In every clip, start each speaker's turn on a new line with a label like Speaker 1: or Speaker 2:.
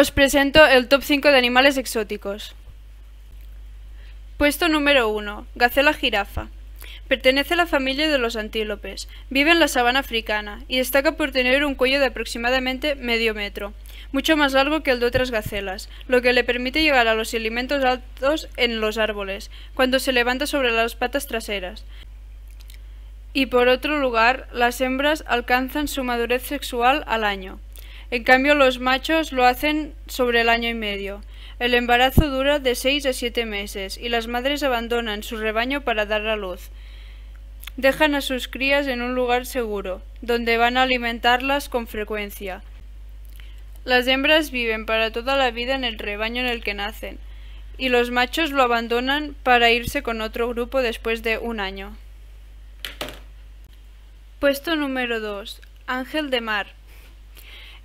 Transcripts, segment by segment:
Speaker 1: os presento el top 5 de animales exóticos. Puesto número 1. Gacela jirafa. Pertenece a la familia de los antílopes, vive en la sabana africana y destaca por tener un cuello de aproximadamente medio metro, mucho más largo que el de otras gacelas, lo que le permite llegar a los alimentos altos en los árboles, cuando se levanta sobre las patas traseras. Y por otro lugar, las hembras alcanzan su madurez sexual al año. En cambio, los machos lo hacen sobre el año y medio. El embarazo dura de 6 a 7 meses y las madres abandonan su rebaño para dar a luz. Dejan a sus crías en un lugar seguro, donde van a alimentarlas con frecuencia. Las hembras viven para toda la vida en el rebaño en el que nacen, y los machos lo abandonan para irse con otro grupo después de un año. Puesto número 2. Ángel de mar.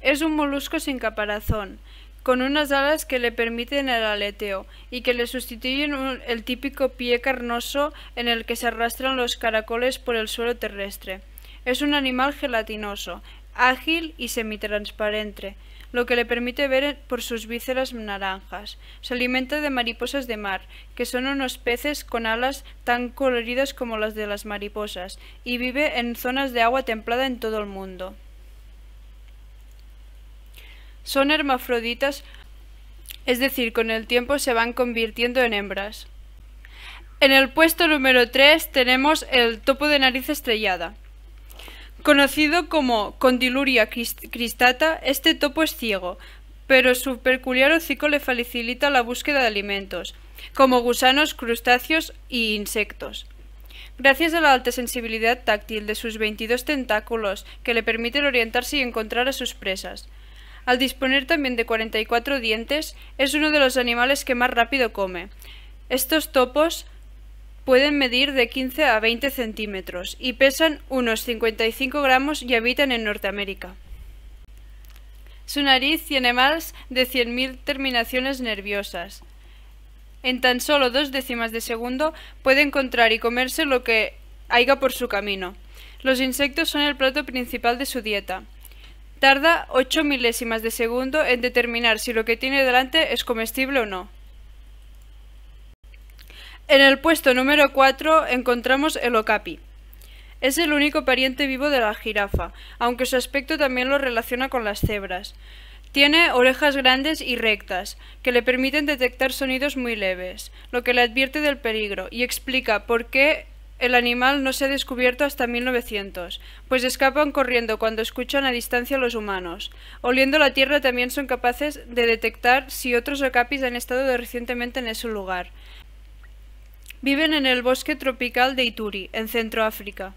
Speaker 1: Es un molusco sin caparazón, con unas alas que le permiten el aleteo y que le sustituyen el típico pie carnoso en el que se arrastran los caracoles por el suelo terrestre. Es un animal gelatinoso, ágil y semitransparente, lo que le permite ver por sus vísceras naranjas. Se alimenta de mariposas de mar, que son unos peces con alas tan coloridas como las de las mariposas, y vive en zonas de agua templada en todo el mundo. Son hermafroditas, es decir, con el tiempo se van convirtiendo en hembras. En el puesto número 3 tenemos el topo de nariz estrellada. Conocido como Condiluria cristata, este topo es ciego, pero su peculiar hocico le facilita la búsqueda de alimentos, como gusanos, crustáceos y insectos. Gracias a la alta sensibilidad táctil de sus 22 tentáculos, que le permiten orientarse y encontrar a sus presas. Al disponer también de 44 dientes, es uno de los animales que más rápido come. Estos topos pueden medir de 15 a 20 centímetros y pesan unos 55 gramos y habitan en Norteamérica. Su nariz tiene más de 100.000 terminaciones nerviosas. En tan solo dos décimas de segundo puede encontrar y comerse lo que haya por su camino. Los insectos son el plato principal de su dieta. Tarda 8 milésimas de segundo en determinar si lo que tiene delante es comestible o no. En el puesto número 4 encontramos el okapi. Es el único pariente vivo de la jirafa, aunque su aspecto también lo relaciona con las cebras. Tiene orejas grandes y rectas, que le permiten detectar sonidos muy leves, lo que le advierte del peligro y explica por qué el animal no se ha descubierto hasta 1900, pues escapan corriendo cuando escuchan a distancia a los humanos. Oliendo la tierra también son capaces de detectar si otros okapis han estado recientemente en ese lugar. Viven en el bosque tropical de Ituri, en Centroáfrica.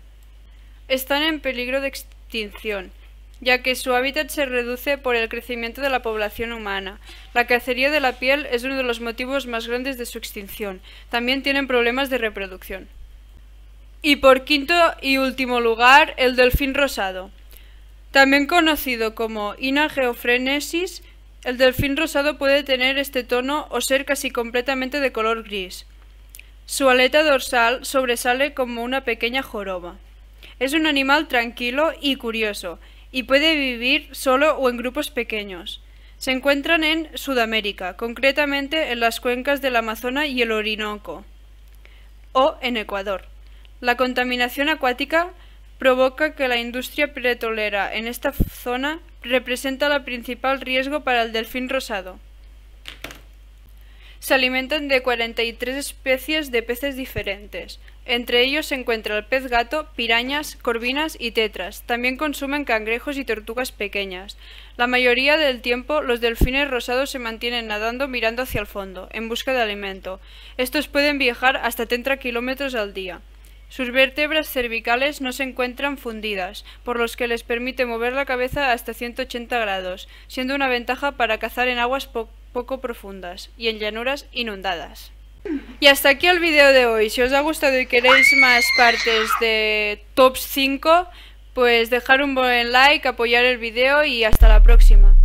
Speaker 1: Están en peligro de extinción, ya que su hábitat se reduce por el crecimiento de la población humana. La cacería de la piel es uno de los motivos más grandes de su extinción. También tienen problemas de reproducción. Y por quinto y último lugar, el delfín rosado. También conocido como Inageofrenesis, el delfín rosado puede tener este tono o ser casi completamente de color gris. Su aleta dorsal sobresale como una pequeña joroba. Es un animal tranquilo y curioso, y puede vivir solo o en grupos pequeños. Se encuentran en Sudamérica, concretamente en las cuencas del Amazonas y el Orinoco, o en Ecuador. La contaminación acuática provoca que la industria petrolera en esta zona representa la principal riesgo para el delfín rosado. Se alimentan de 43 especies de peces diferentes. Entre ellos se encuentra el pez gato, pirañas, corvinas y tetras. También consumen cangrejos y tortugas pequeñas. La mayoría del tiempo los delfines rosados se mantienen nadando mirando hacia el fondo, en busca de alimento. Estos pueden viajar hasta 30 kilómetros al día. Sus vértebras cervicales no se encuentran fundidas, por los que les permite mover la cabeza hasta 180 grados, siendo una ventaja para cazar en aguas poco profundas y en llanuras inundadas. Y hasta aquí el vídeo de hoy. Si os ha gustado y queréis más partes de Top 5, pues dejar un buen like, apoyar el vídeo y hasta la próxima.